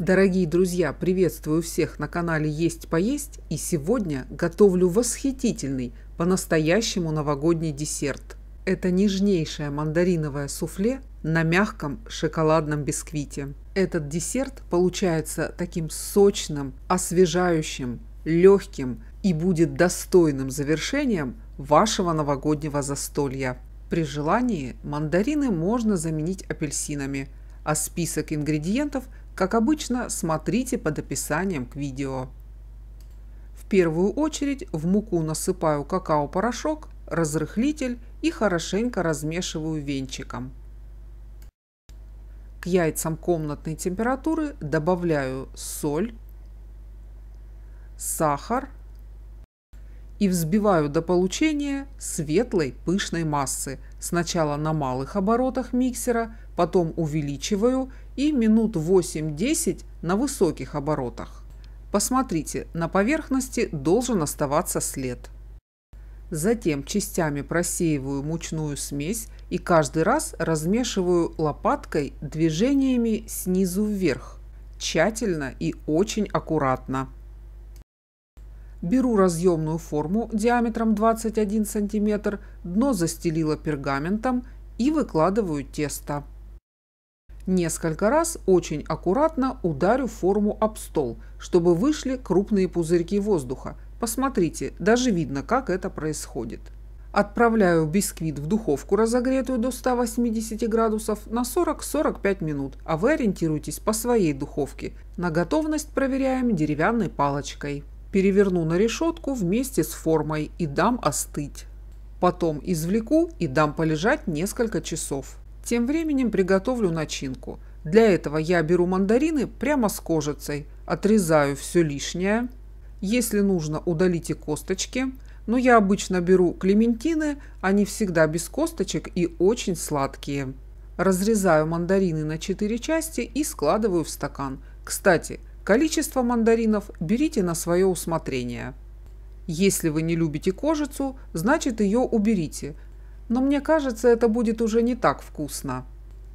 Дорогие друзья, приветствую всех на канале Есть Поесть и сегодня готовлю восхитительный, по-настоящему новогодний десерт. Это нежнейшее мандариновое суфле на мягком шоколадном бисквите. Этот десерт получается таким сочным, освежающим, легким и будет достойным завершением вашего новогоднего застолья. При желании мандарины можно заменить апельсинами, а список ингредиентов – как обычно, смотрите под описанием к видео. В первую очередь в муку насыпаю какао-порошок, разрыхлитель и хорошенько размешиваю венчиком. К яйцам комнатной температуры добавляю соль, сахар, и взбиваю до получения светлой пышной массы. Сначала на малых оборотах миксера, потом увеличиваю и минут 8-10 на высоких оборотах. Посмотрите, на поверхности должен оставаться след. Затем частями просеиваю мучную смесь и каждый раз размешиваю лопаткой движениями снизу вверх, тщательно и очень аккуратно. Беру разъемную форму диаметром 21 см, дно застелила пергаментом и выкладываю тесто. Несколько раз очень аккуратно ударю форму об стол, чтобы вышли крупные пузырьки воздуха. Посмотрите, даже видно, как это происходит. Отправляю бисквит в духовку, разогретую до 180 градусов, на 40-45 минут, а вы ориентируйтесь по своей духовке. На готовность проверяем деревянной палочкой. Переверну на решетку вместе с формой и дам остыть. Потом извлеку и дам полежать несколько часов. Тем временем приготовлю начинку. Для этого я беру мандарины прямо с кожицей, отрезаю все лишнее. Если нужно, удалите косточки. Но я обычно беру клементины, они всегда без косточек и очень сладкие. Разрезаю мандарины на 4 части и складываю в стакан. Кстати, Количество мандаринов берите на свое усмотрение. Если вы не любите кожицу, значит ее уберите. Но мне кажется, это будет уже не так вкусно.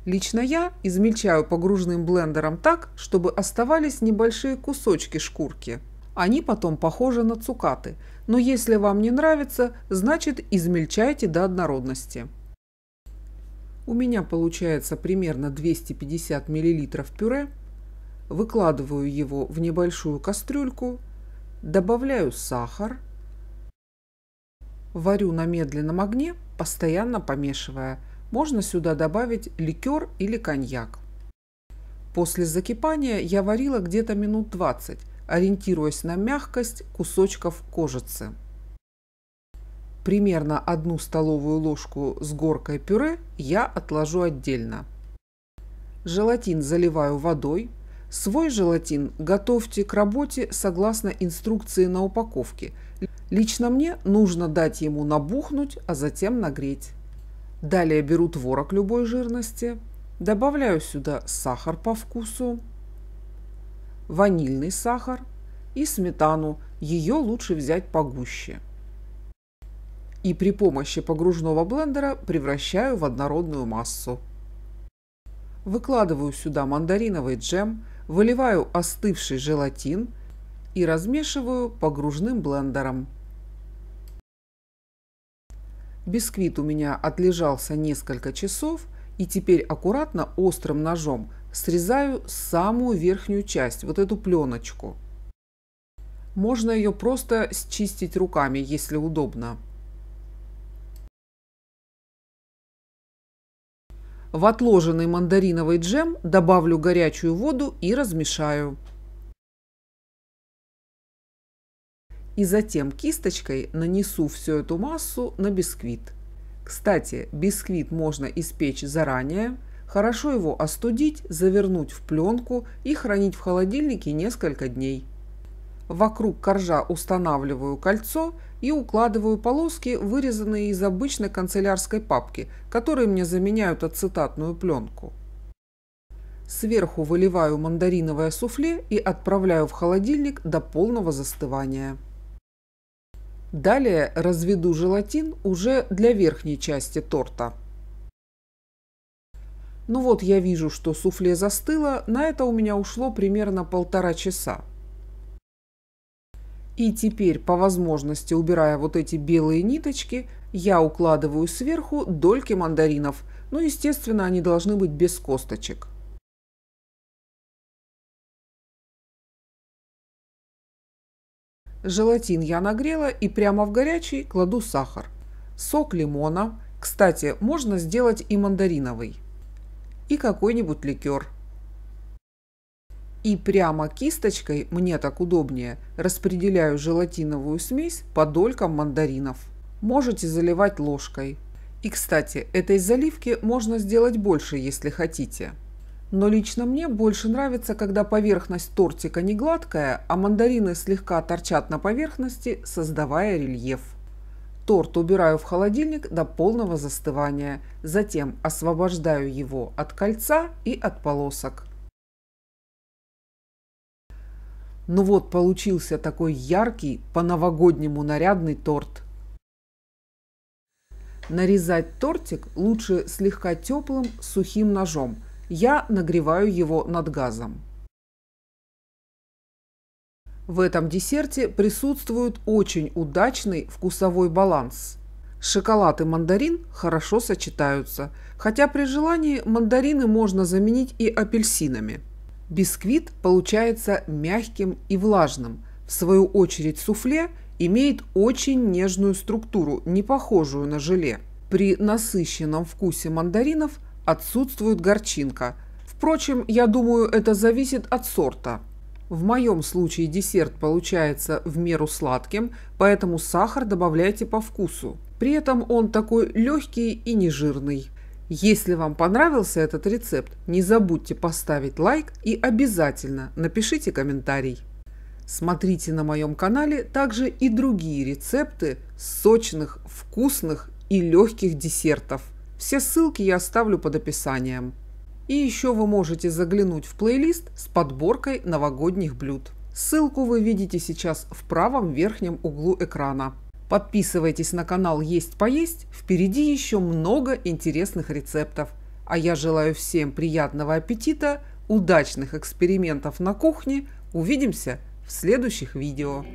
Лично я измельчаю погружным блендером так, чтобы оставались небольшие кусочки шкурки. Они потом похожи на цукаты, но если вам не нравится, значит измельчайте до однородности. У меня получается примерно 250 мл пюре выкладываю его в небольшую кастрюльку, добавляю сахар, варю на медленном огне, постоянно помешивая. Можно сюда добавить ликер или коньяк. После закипания я варила где-то минут 20, ориентируясь на мягкость кусочков кожицы. Примерно одну столовую ложку с горкой пюре я отложу отдельно. Желатин заливаю водой, Свой желатин готовьте к работе согласно инструкции на упаковке. Лично мне нужно дать ему набухнуть, а затем нагреть. Далее беру творог любой жирности, добавляю сюда сахар по вкусу, ванильный сахар и сметану, ее лучше взять погуще. И при помощи погружного блендера превращаю в однородную массу. Выкладываю сюда мандариновый джем – выливаю остывший желатин и размешиваю погружным блендером. Бисквит у меня отлежался несколько часов и теперь аккуратно острым ножом срезаю самую верхнюю часть, вот эту пленочку. Можно ее просто счистить руками, если удобно. В отложенный мандариновый джем добавлю горячую воду и размешаю. И затем кисточкой нанесу всю эту массу на бисквит. Кстати, бисквит можно испечь заранее, хорошо его остудить, завернуть в пленку и хранить в холодильнике несколько дней. Вокруг коржа устанавливаю кольцо и укладываю полоски, вырезанные из обычной канцелярской папки, которые мне заменяют ацетатную пленку. Сверху выливаю мандариновое суфле и отправляю в холодильник до полного застывания. Далее разведу желатин уже для верхней части торта. Ну вот я вижу, что суфле застыло, на это у меня ушло примерно полтора часа. И теперь, по возможности, убирая вот эти белые ниточки, я укладываю сверху дольки мандаринов. Ну, естественно, они должны быть без косточек. Желатин я нагрела и прямо в горячий кладу сахар. Сок лимона. Кстати, можно сделать и мандариновый. И какой-нибудь ликер и прямо кисточкой, мне так удобнее, распределяю желатиновую смесь по долькам мандаринов. Можете заливать ложкой. И, кстати, этой заливки можно сделать больше, если хотите. Но лично мне больше нравится, когда поверхность тортика не гладкая, а мандарины слегка торчат на поверхности, создавая рельеф. Торт убираю в холодильник до полного застывания, затем освобождаю его от кольца и от полосок. Ну вот, получился такой яркий, по-новогоднему нарядный торт. Нарезать тортик лучше слегка теплым сухим ножом. Я нагреваю его над газом. В этом десерте присутствует очень удачный вкусовой баланс. Шоколад и мандарин хорошо сочетаются, хотя при желании мандарины можно заменить и апельсинами. Бисквит получается мягким и влажным. В свою очередь суфле имеет очень нежную структуру, не похожую на желе. При насыщенном вкусе мандаринов отсутствует горчинка. Впрочем, я думаю, это зависит от сорта. В моем случае десерт получается в меру сладким, поэтому сахар добавляйте по вкусу. При этом он такой легкий и нежирный. Если вам понравился этот рецепт, не забудьте поставить лайк и обязательно напишите комментарий. Смотрите на моем канале также и другие рецепты сочных, вкусных и легких десертов. Все ссылки я оставлю под описанием. И еще вы можете заглянуть в плейлист с подборкой новогодних блюд. Ссылку вы видите сейчас в правом верхнем углу экрана. Подписывайтесь на канал «Есть поесть», впереди еще много интересных рецептов. А я желаю всем приятного аппетита, удачных экспериментов на кухне. Увидимся в следующих видео.